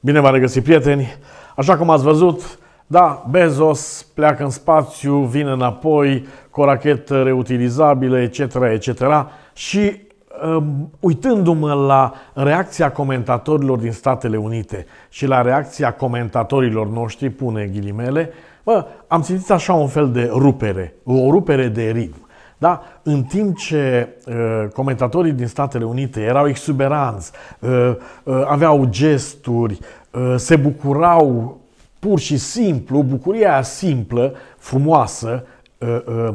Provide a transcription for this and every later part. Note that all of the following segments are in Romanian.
Bine v-am regăsit, prieteni! Așa cum ați văzut, da, Bezos pleacă în spațiu, vine înapoi cu o rachetă reutilizabilă, etc., etc. Și um, uitându-mă la reacția comentatorilor din Statele Unite și la reacția comentatorilor noștri, pune ghilimele, bă, am simțit așa un fel de rupere, o rupere de ritm. Da? În timp ce uh, comentatorii din Statele Unite erau exuberanți, uh, uh, aveau gesturi, uh, se bucurau pur și simplu, bucuria aia simplă, frumoasă, uh, uh,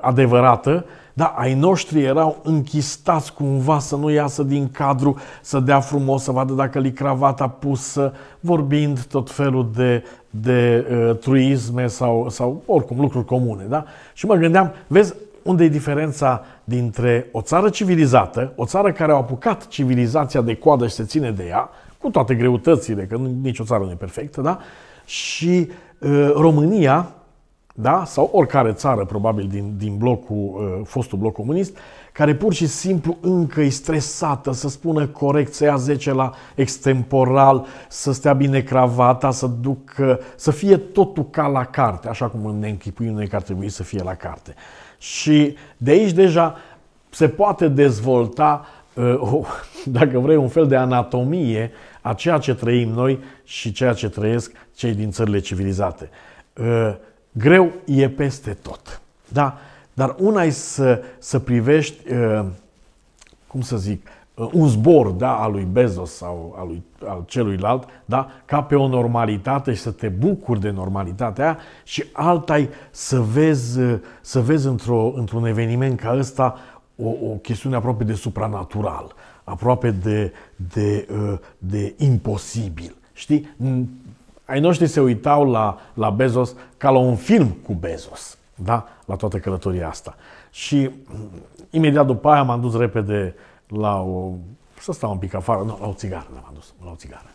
adevărată, da, ai noștri erau închistați cumva să nu iasă din cadru, să dea frumos, să vadă dacă li cravata pusă, vorbind tot felul de, de uh, truisme sau, sau oricum lucruri comune. Da? Și mă gândeam, vezi, unde e diferența dintre o țară civilizată, o țară care a apucat civilizația de coadă și se ține de ea, cu toate greutățile, că nicio țară nu e perfectă, da? și uh, România, da? sau oricare țară probabil din, din blocul, uh, fostul bloc comunist, care pur și simplu încă e stresată să spună corect, să ia 10 la extemporal, să stea bine cravata, să ducă, să fie totul ca la carte, așa cum ne închipuim noi că ar trebui să fie la carte. Și de aici deja se poate dezvolta, uh, oh, dacă vrei, un fel de anatomie a ceea ce trăim noi și ceea ce trăiesc cei din țările civilizate. Uh, greu e peste tot. Da? Dar una e să, să privești, uh, cum să zic, Uh, un zbor da, al lui Bezos sau al, lui, al celuilalt, da, ca pe o normalitate și să te bucuri de normalitatea aia și alta să vezi, uh, să vezi într-o, într-un eveniment ca ăsta o, o chestiune aproape de supranatural, aproape de, de, uh, de imposibil. Știi? Ai noștri se uitau la, la Bezos ca la un film cu Bezos, da? la toată călătoria asta. Și mm, imediat după aia m-am dus repede uh, la o... să stau un pic afară, nu, la o țigară m-am adus, la o țigară.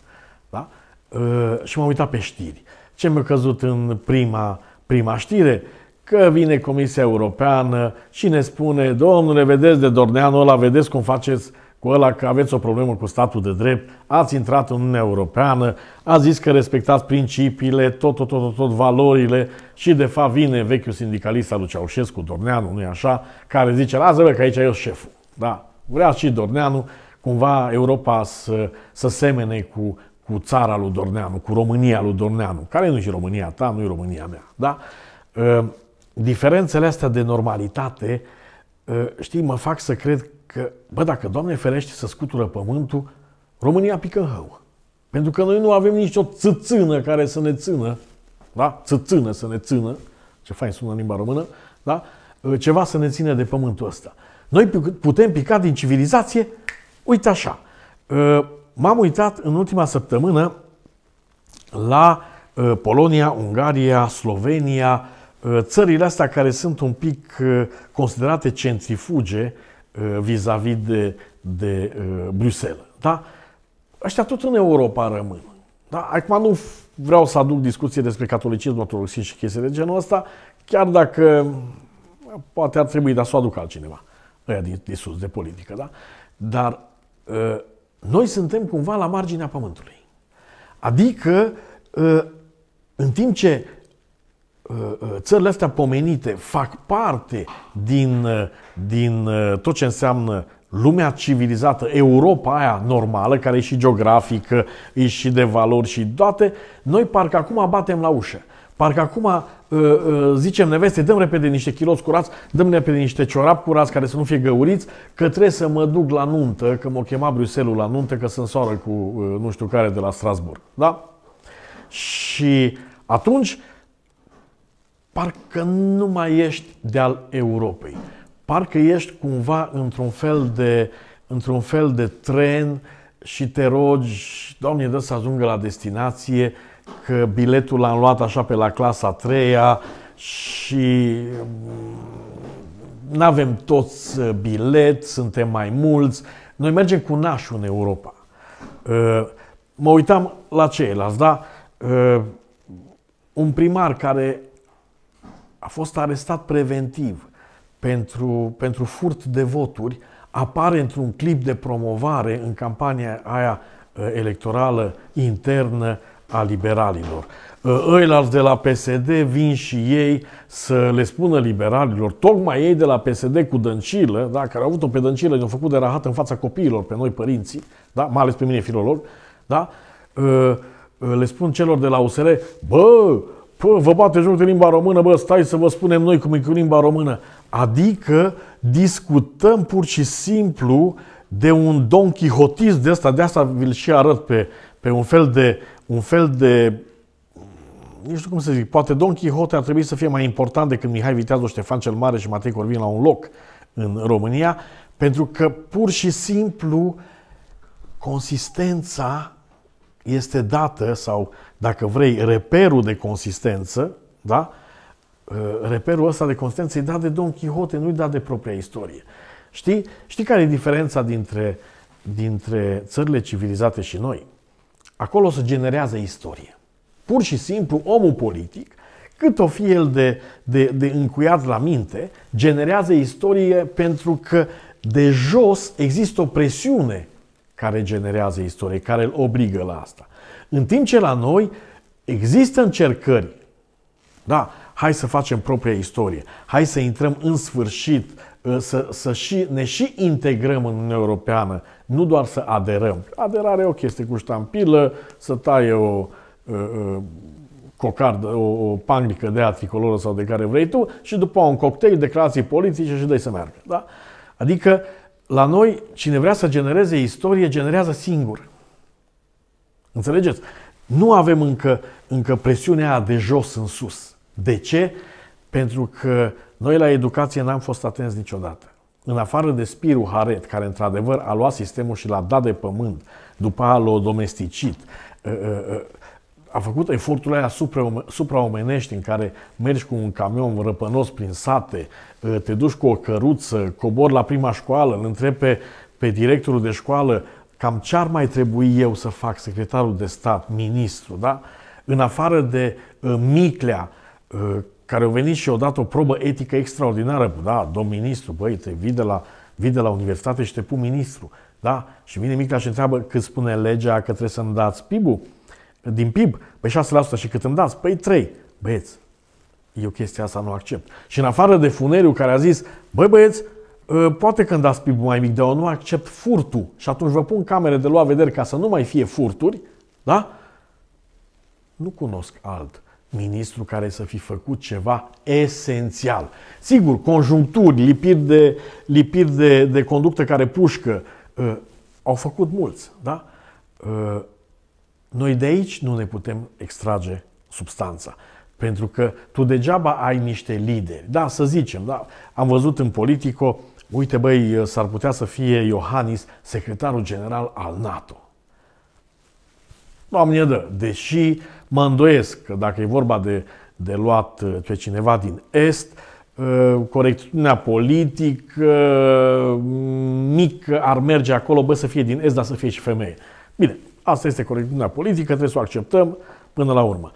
Da? Uh, și m-am uitat pe știri. Ce mi-a căzut în prima, prima știre? Că vine Comisia Europeană și ne spune, domnule, vedeți de Dorneanu ăla, vedeți cum faceți cu ăla că aveți o problemă cu statul de drept, ați intrat în Uniunea Europeană, ați zis că respectați principiile, tot, tot, tot, tot, tot valorile și de fapt vine vechiul sindicalist al lui Ceaușescu, Dorneanu, nu-i așa, care zice, lasă-vă că aici eu șeful. Da, Vrea și Dorneanu cumva Europa să, să semene cu, cu țara lui Dorneanu, cu România lui Dorneanu, care nu e România ta, nu e România mea. Da? Ă, diferențele astea de normalitate, ă, știi, mă fac să cred că, bă, dacă Doamne ferește să scutură pământul, România pică în hău. Pentru că noi nu avem nicio țățână care să ne țină, da? Țățână să ne țină, ce fain sună în limba română, da? Ă, ceva să ne țină de pământul ăsta. Noi putem pica din civilizație? Uite așa. Ă, m-am uitat în ultima săptămână la ă, Polonia, Ungaria, Slovenia, ă, țările astea care sunt un pic considerate centrifuge vis-a-vis -vis de, de Bruxelles. Da? Ăștia tot în Europa rămân. Da? Acum nu vreau să aduc discuție despre catolicism, ortodoxism și chestii de genul ăsta, chiar dacă poate ar trebui, dar să o aduc altcineva ăia din, de sus, de politică, da? Dar ă, noi suntem cumva la marginea pământului. Adică, ă, în timp ce ă, țările astea pomenite fac parte din, din tot ce înseamnă lumea civilizată, Europa aia normală, care e și geografică, e și de valori și toate, noi parcă acum batem la ușă. Parcă acum uh, uh, zicem neveste, dăm repede niște kilos curați, dăm repede niște ciorap curați care să nu fie găuriți, că trebuie să mă duc la nuntă, că m-o chema Bruxelles la nuntă, că sunt soară cu uh, nu știu care de la Strasburg. Da? Și atunci, parcă nu mai ești de-al Europei. Parcă ești cumva într-un fel de, într-un fel de tren și te rogi, Doamne, dă să ajungă la destinație, că biletul l-am luat așa pe la clasa 3 treia și mm, nu avem toți uh, bilet, suntem mai mulți. Noi mergem cu nașul în Europa. Uh, mă uitam la ceilalți, da? Uh, un primar care a fost arestat preventiv pentru, pentru furt de voturi apare într-un clip de promovare în campania aia electorală internă a liberalilor. Ă, ăilalți de la PSD vin și ei să le spună liberalilor, tocmai ei de la PSD cu Dăncilă, da, care au avut-o pe Dăncilă, ne-au făcut de rahat în fața copiilor, pe noi părinții, da, mai ales pe mine filolog, da, ă, ă, le spun celor de la USR, bă, Pă, vă bate joc de limba română, bă, stai să vă spunem noi cum e cu limba română. Adică discutăm pur și simplu de un Don Quixotist de asta, de asta vi-l și arăt pe, pe un fel de un fel de nu știu cum să zic, poate Don Quixote ar trebui să fie mai important decât Mihai Viteazul, Ștefan cel Mare și Matei Corvin la un loc în România, pentru că pur și simplu consistența este dată sau, dacă vrei, reperul de consistență, da? Uh, reperul ăsta de consistență e dat de Don Quixote, nu-i dat de propria istorie. Știi? Știi care e diferența dintre, dintre țările civilizate și noi? Acolo se generează istorie. Pur și simplu, omul politic, cât o fi el de, de, de încuiat la minte, generează istorie pentru că de jos există o presiune care generează istorie, care îl obligă la asta. În timp ce la noi există încercări, da, hai să facem propria istorie, hai să intrăm în sfârșit Ă, să, să și, ne și integrăm în Uniunea Europeană, nu doar să aderăm. Aderarea e o chestie cu ștampilă, să taie o o ă, ă, cocardă, o, o panglică de tricoloră sau de care vrei tu și după un cocktail, declarații politice și dai să meargă. Da? Adică la noi, cine vrea să genereze istorie, generează singur. Înțelegeți? Nu avem încă, încă presiunea de jos în sus. De ce? Pentru că noi la educație n-am fost atenți niciodată. În afară de Spiru Haret, care într-adevăr a luat sistemul și l-a dat de pământ, după a l-a domesticit, ă, ă, ă, a făcut efortul aia supraomenești în care mergi cu un camion răpănos prin sate, te duci cu o căruță, cobori la prima școală, îl întrebi pe, pe directorul de școală cam ce ar mai trebui eu să fac, secretarul de stat, ministru, da? În afară de uh, Miclea, uh, care au venit și au dat o probă etică extraordinară. Da, domn ministru, băi, te vii de la, vii de la universitate și te pun ministru. Da? Și vine Mica și întreabă cât spune legea că trebuie să-mi dați PIB-ul din PIB, pe păi 6% și cât îmi dați? Păi 3. Băieți, eu chestia asta nu accept. Și în afară de Funeriu care a zis, băi băieți, ă, poate când dați PIB mai mic, dar eu nu accept furtul și atunci vă pun camere de luat vedere ca să nu mai fie furturi, da? Nu cunosc alt ministru care să fi făcut ceva esențial. Sigur, conjuncturi, lipiri de, lipiri de, de conductă care pușcă, uh, au făcut mulți, da? Uh, noi de aici nu ne putem extrage substanța. Pentru că tu degeaba ai niște lideri. Da, să zicem, da, am văzut în Politico, uite băi, uh, s-ar putea să fie Iohannis secretarul general al NATO. Doamne dă, deși mă îndoiesc că dacă e vorba de, de luat uh, pe cineva din Est, uh, corectitudinea politică mm, mică ar merge acolo, bă, să fie din Est, dar să fie și femeie. Bine, asta este corectitudinea politică, trebuie să o acceptăm până la urmă.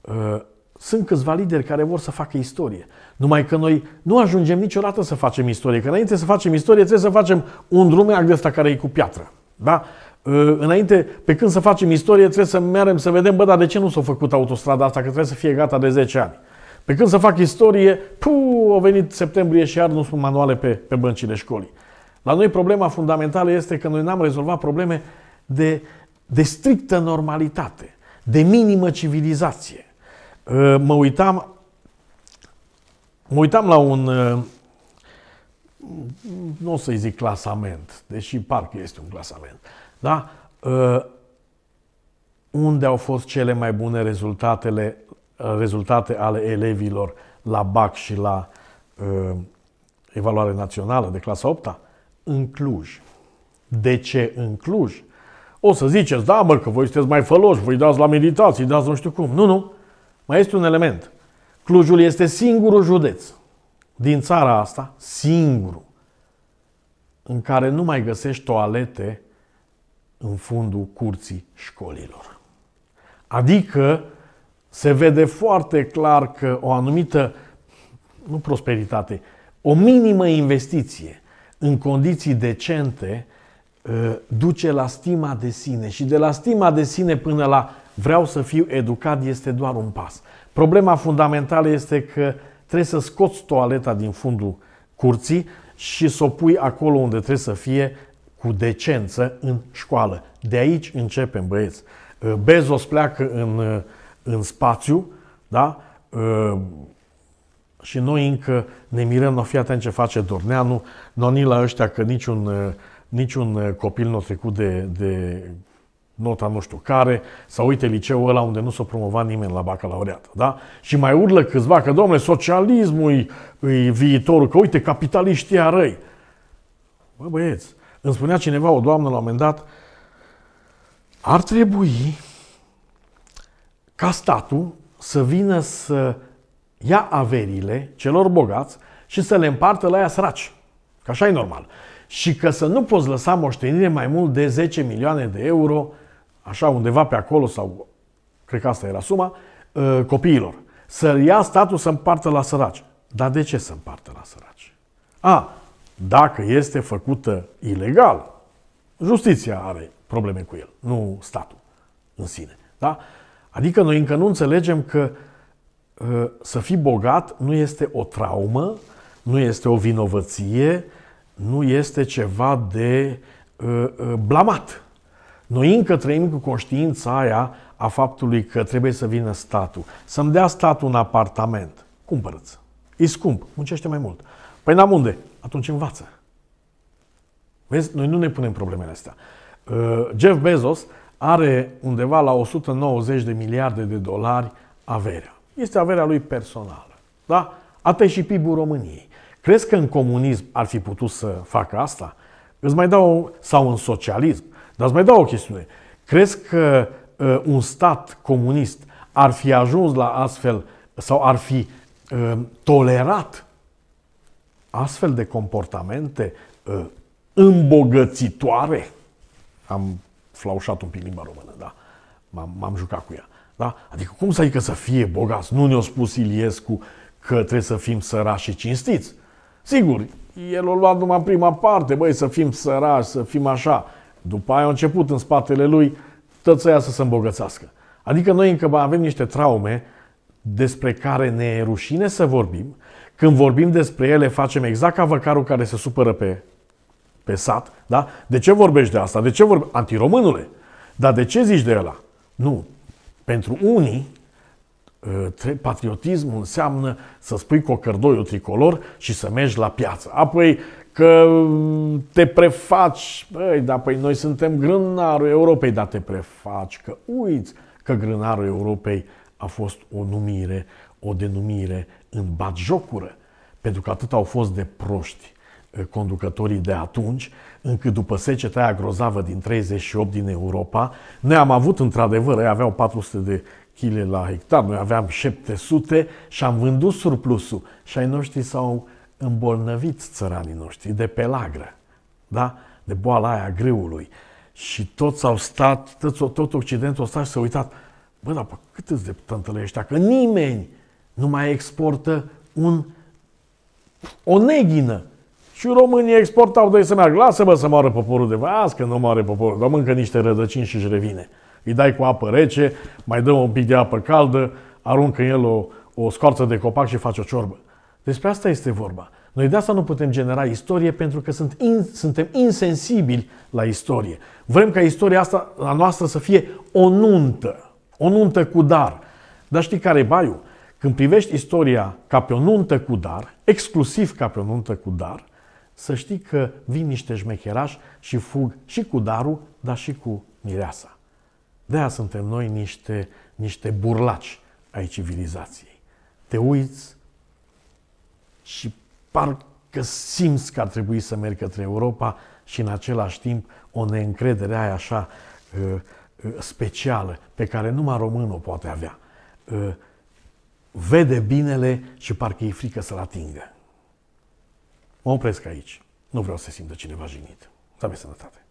Uh, sunt câțiva lideri care vor să facă istorie. Numai că noi nu ajungem niciodată să facem istorie. Că înainte să facem istorie trebuie să facem un drum de ăsta care e cu piatră. Da? Ă, înainte, pe când să facem istorie, trebuie să mergem să vedem, bă, dar de ce nu s-a făcut autostrada asta, că trebuie să fie gata de 10 ani. Pe când să fac istorie, puu, au venit septembrie și iar nu sunt manuale pe, pe băncile școlii. La noi problema fundamentală este că noi n-am rezolvat probleme de, de strictă normalitate, de minimă civilizație. Ă, mă uitam, mă uitam la un, ă, nu o să-i zic clasament, deși parcă este un clasament, da? Ă, unde au fost cele mai bune rezultatele, ă, rezultate ale elevilor la BAC și la ă, evaluare națională de clasa 8 -a? În Cluj. De ce în Cluj? O să ziceți, da mă, că voi sunteți mai făloși, voi dați la meditații, dați nu știu cum. Nu, nu. Mai este un element. Clujul este singurul județ din țara asta, singurul, în care nu mai găsești toalete în fundul curții școlilor. Adică se vede foarte clar că o anumită, nu prosperitate, o minimă investiție în condiții decente ă, duce la stima de sine și de la stima de sine până la vreau să fiu educat este doar un pas. Problema fundamentală este că trebuie să scoți toaleta din fundul curții și să o pui acolo unde trebuie să fie cu decență în școală. De aici începem, băieți. Uh, Bezos pleacă în, uh, în spațiu, da? Uh, și noi încă ne mirăm, no, fii atent ce face Dorneanu, no, ni la ăștia că niciun, niciun copil nu a trecut de, de nota nu știu care, sau uite liceul ăla unde nu s-a promovat nimeni la bacalaureat. Da? Și mai urlă câțiva că, domnule, socialismul e viitorul, că uite, capitaliștii răi. Bă, băieți, îmi spunea cineva, o doamnă, la un moment dat, ar trebui ca statul să vină să ia averile celor bogați și să le împartă la ea săraci. Că așa e normal. Și că să nu poți lăsa moștenire mai mult de 10 milioane de euro, așa undeva pe acolo, sau cred că asta era suma, ă, copiilor. Să ia statul să împartă la săraci. Dar de ce să împartă la săraci? A, dacă este făcută ilegal, justiția are probleme cu el, nu statul în sine. Da? Adică noi încă nu înțelegem că uh, să fii bogat nu este o traumă, nu este o vinovăție, nu este ceva de uh, uh, blamat. Noi încă trăim cu conștiința aia a faptului că trebuie să vină statul. Să-mi dea statul un apartament. Cumpărăți. E scump, muncește mai mult. Păi n-am unde atunci învață. Vezi, noi nu ne punem problemele astea. Uh, Jeff Bezos are undeva la 190 de miliarde de dolari averea. Este averea lui personală. Da? Asta și PIB-ul României. Crezi că în comunism ar fi putut să facă asta? Îți mai dau, sau în socialism, dar îți mai dau o chestiune. Crezi că uh, un stat comunist ar fi ajuns la astfel sau ar fi uh, tolerat astfel de comportamente uh, îmbogățitoare, am flaușat un pic limba română, da, m-am, m-am jucat cu ea, da? Adică cum să adică să fie bogați? Nu ne-a spus Iliescu că trebuie să fim sărași și cinstiți. Sigur, el o luat numai prima parte, băi, să fim sărași, să fim așa. După aia a început în spatele lui tățăia să se îmbogățească. Adică noi încă mai avem niște traume despre care ne e rușine să vorbim, când vorbim despre ele facem exact ca văcarul care se supără pe, pe sat. Da? De ce vorbești de asta? De ce vorbești? Antiromânule. Dar de ce zici de ăla? Nu. Pentru unii, ă, patriotismul înseamnă să spui cocărdoiul tricolor și să mergi la piață. Apoi că te prefaci, băi, dar păi noi suntem grânarul Europei, dar te prefaci că uiți că grânarul Europei a fost o numire, o denumire în batjocură, pentru că atât au fost de proști conducătorii de atunci, încât după seceta aia grozavă din 38 din Europa, noi am avut într-adevăr, ei aveau 400 de kg la hectar, noi aveam 700 și am vândut surplusul și ai noștri s-au îmbolnăvit țăranii noștri de pelagră, da? de boala aia greului. Și toți au stat, tot, tot Occidentul a stat și s-a uitat, Bă, dar cât îți de ăștia? Că nimeni nu mai exportă un, o neghină. Și românii exportau doi să meargă. Lasă-mă să moară poporul de vas, că nu moare poporul. Dar mâncă niște rădăcini și își revine. Îi dai cu apă rece, mai dă un pic de apă caldă, aruncă în el o, o scoarță de copac și face o ciorbă. Despre asta este vorba. Noi de asta nu putem genera istorie pentru că sunt in, suntem insensibili la istorie. Vrem ca istoria asta a noastră să fie o nuntă o nuntă cu dar. Dar știi care e baiul? Când privești istoria ca pe o nuntă cu dar, exclusiv ca pe o nuntă cu dar, să știi că vin niște șmecherași și fug și cu darul, dar și cu mireasa. de aia suntem noi niște, niște burlaci ai civilizației. Te uiți și parcă simți că ar trebui să mergi către Europa și în același timp o neîncredere ai așa uh, Uh, specială pe care numai românul o poate avea. Uh, vede binele și parcă e frică să-l atingă. Mă opresc aici. Nu vreau să simtă cineva jignit. Să aveți sănătate.